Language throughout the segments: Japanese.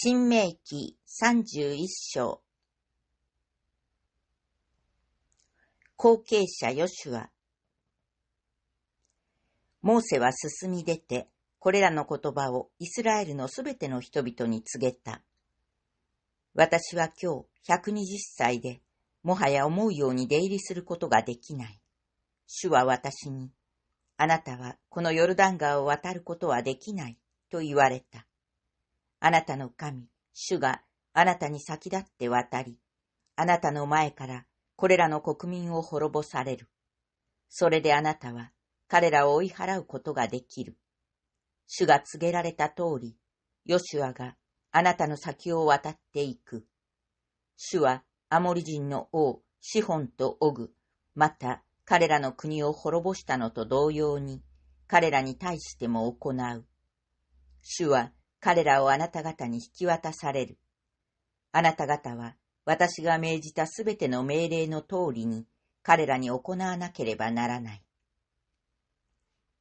新明記三十一章。後継者ヨシュア。モーセは進み出て、これらの言葉をイスラエルのすべての人々に告げた。私は今日120歳で、もはや思うように出入りすることができない。主は私に、あなたはこのヨルダン川を渡ることはできないと言われた。あなたの神、主があなたに先立って渡り、あなたの前からこれらの国民を滅ぼされる。それであなたは彼らを追い払うことができる。主が告げられた通り、ヨシュアがあなたの先を渡っていく。主はアモリ人の王、シホンとオグ、また彼らの国を滅ぼしたのと同様に、彼らに対しても行う。主は彼らをあなた方に引き渡される。あなた方は私が命じたすべての命令の通りに彼らに行わなければならない。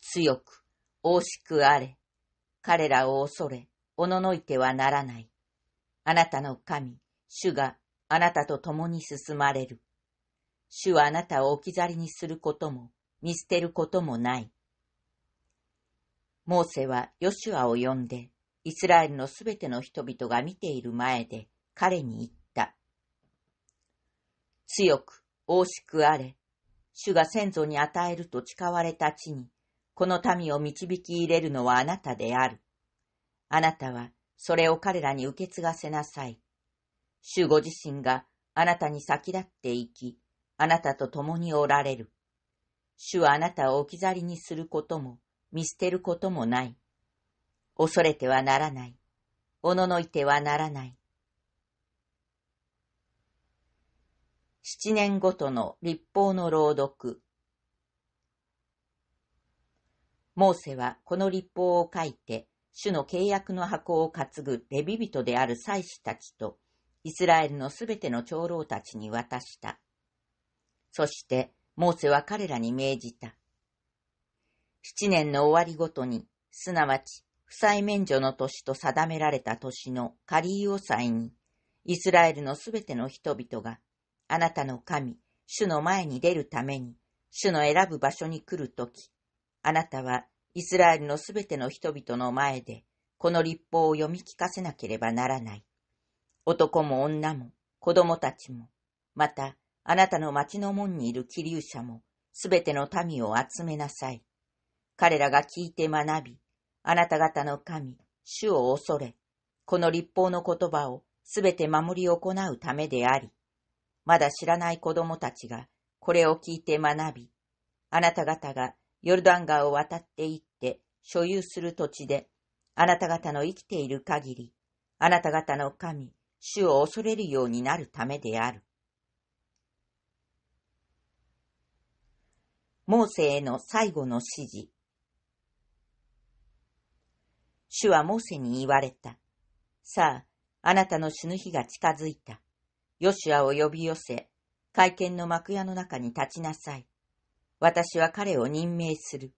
強く、惜しくあれ。彼らを恐れ、おののいてはならない。あなたの神、主があなたと共に進まれる。主はあなたを置き去りにすることも、見捨てることもない。モーセはヨシュアを呼んで、イスラエルのすべての人々が見ている前で彼に言った。強く、惜しくあれ。主が先祖に与えると誓われた地に、この民を導き入れるのはあなたである。あなたは、それを彼らに受け継がせなさい。主ご自身があなたに先立っていき、あなたと共におられる。主はあなたを置き去りにすることも、見捨てることもない。恐れてはならない。おののいてはならない。七年ごとの立法の朗読。モーセはこの立法を書いて、主の契約の箱を担ぐレビ人である祭司たちと、イスラエルのすべての長老たちに渡した。そして、モーセは彼らに命じた。七年の終わりごとに、すなわち負債免除の年と定められた年のカリーを祭に、イスラエルのすべての人々が、あなたの神、主の前に出るために、主の選ぶ場所に来るとき、あなたはイスラエルのすべての人々の前で、この立法を読み聞かせなければならない。男も女も、子供たちも、また、あなたの町の門にいる気流者も、すべての民を集めなさい。彼らが聞いて学び、あなた方の神、主を恐れ、この立法の言葉をすべて守り行うためであり、まだ知らない子供たちがこれを聞いて学び、あなた方がヨルダン川を渡って行って所有する土地で、あなた方の生きている限り、あなた方の神、主を恐れるようになるためである。モーセへの最後の指示。主はモーセに言われた。さあ、あなたの死ぬ日が近づいた。ヨシュアを呼び寄せ、会見の幕屋の中に立ちなさい。私は彼を任命する。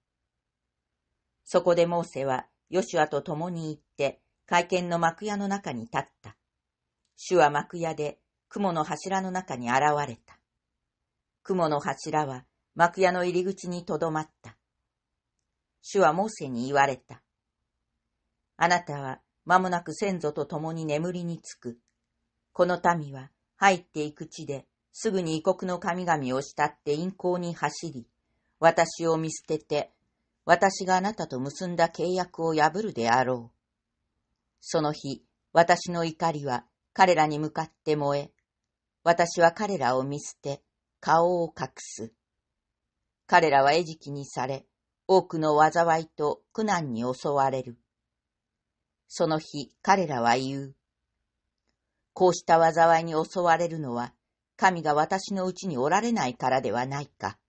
そこでモーセはヨシュアと共に行って、会見の幕屋の中に立った。主は幕屋で雲の柱の中に現れた。雲の柱は幕屋の入り口にとどまった。主はモーセに言われた。あなたは間もなく先祖と共に眠りにつく。この民は入っていく地ですぐに異国の神々を慕って陰行に走り、私を見捨てて、私があなたと結んだ契約を破るであろう。その日、私の怒りは彼らに向かって燃え、私は彼らを見捨て、顔を隠す。彼らは餌食にされ、多くの災いと苦難に襲われる。その日彼らは言う。こうした災いに襲われるのは、神が私のうちにおられないからではないか。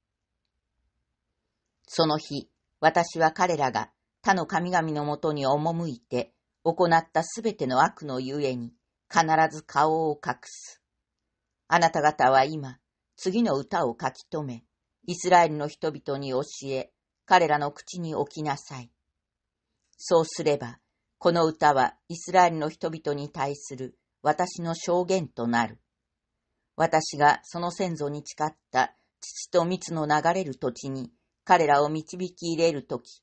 その日、私は彼らが他の神々のもとに赴いて、行ったすべての悪のゆえに、必ず顔を隠す。あなた方は今、次の歌を書き留め、イスラエルの人々に教え、彼らの口に置きなさい。そうすれば、この歌はイスラエルの人々に対する私の証言となる。私がその先祖に誓った父と蜜の流れる土地に彼らを導き入れるとき、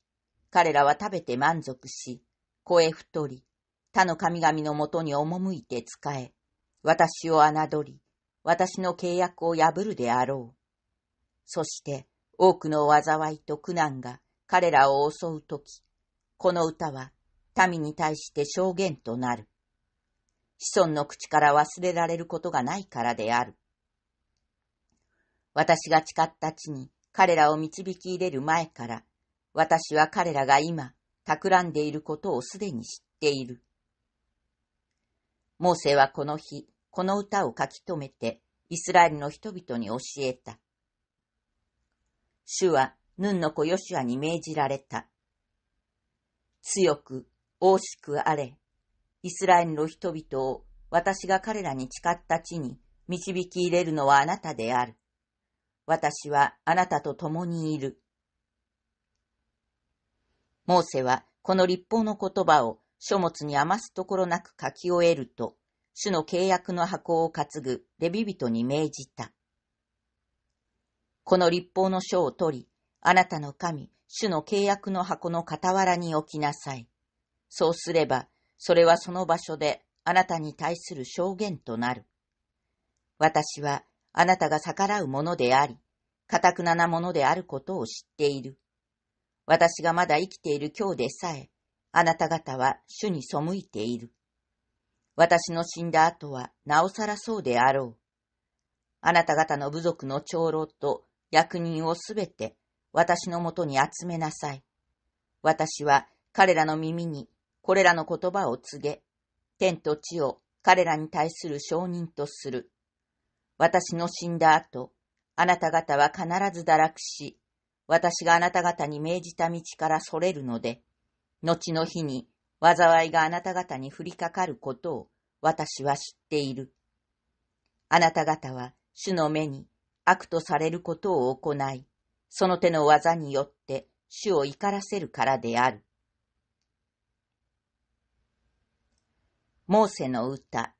彼らは食べて満足し、声太り、他の神々のもとに赴いて仕え、私を侮り、私の契約を破るであろう。そして多くの災いと苦難が彼らを襲うとき、この歌は民に対して証言となる。子孫の口から忘れられることがないからである。私が誓った地に彼らを導き入れる前から、私は彼らが今、企んでいることをすでに知っている。モーセはこの日、この歌を書き留めて、イスラエルの人々に教えた。主は、ヌンの子ヨシュアに命じられた。強く惜しくあれ。イスラエルの人々を私が彼らに誓った地に導き入れるのはあなたである。私はあなたと共にいる。モーセはこの立法の言葉を書物に余すところなく書き終えると、主の契約の箱を担ぐレビ人に命じた。この立法の書を取り、あなたの神、主の契約の箱の傍らに置きなさい。そうすれば、それはその場所であなたに対する証言となる。私はあなたが逆らうものであり、かたくななものであることを知っている。私がまだ生きている今日でさえ、あなた方は主に背いている。私の死んだ後はなおさらそうであろう。あなた方の部族の長老と役人をすべて私のもとに集めなさい。私は彼らの耳にこれらの言葉を告げ、天と地を彼らに対する承認とする。私の死んだ後、あなた方は必ず堕落し、私があなた方に命じた道からそれるので、後の日に災いがあなた方に降りかかることを私は知っている。あなた方は主の目に悪とされることを行い、その手の技によって主を怒らせるからである。モーセの歌。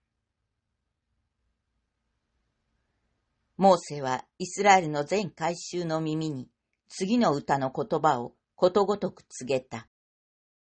モーセはイスラエルの全改宗の耳に次の歌の言葉をことごとく告げた。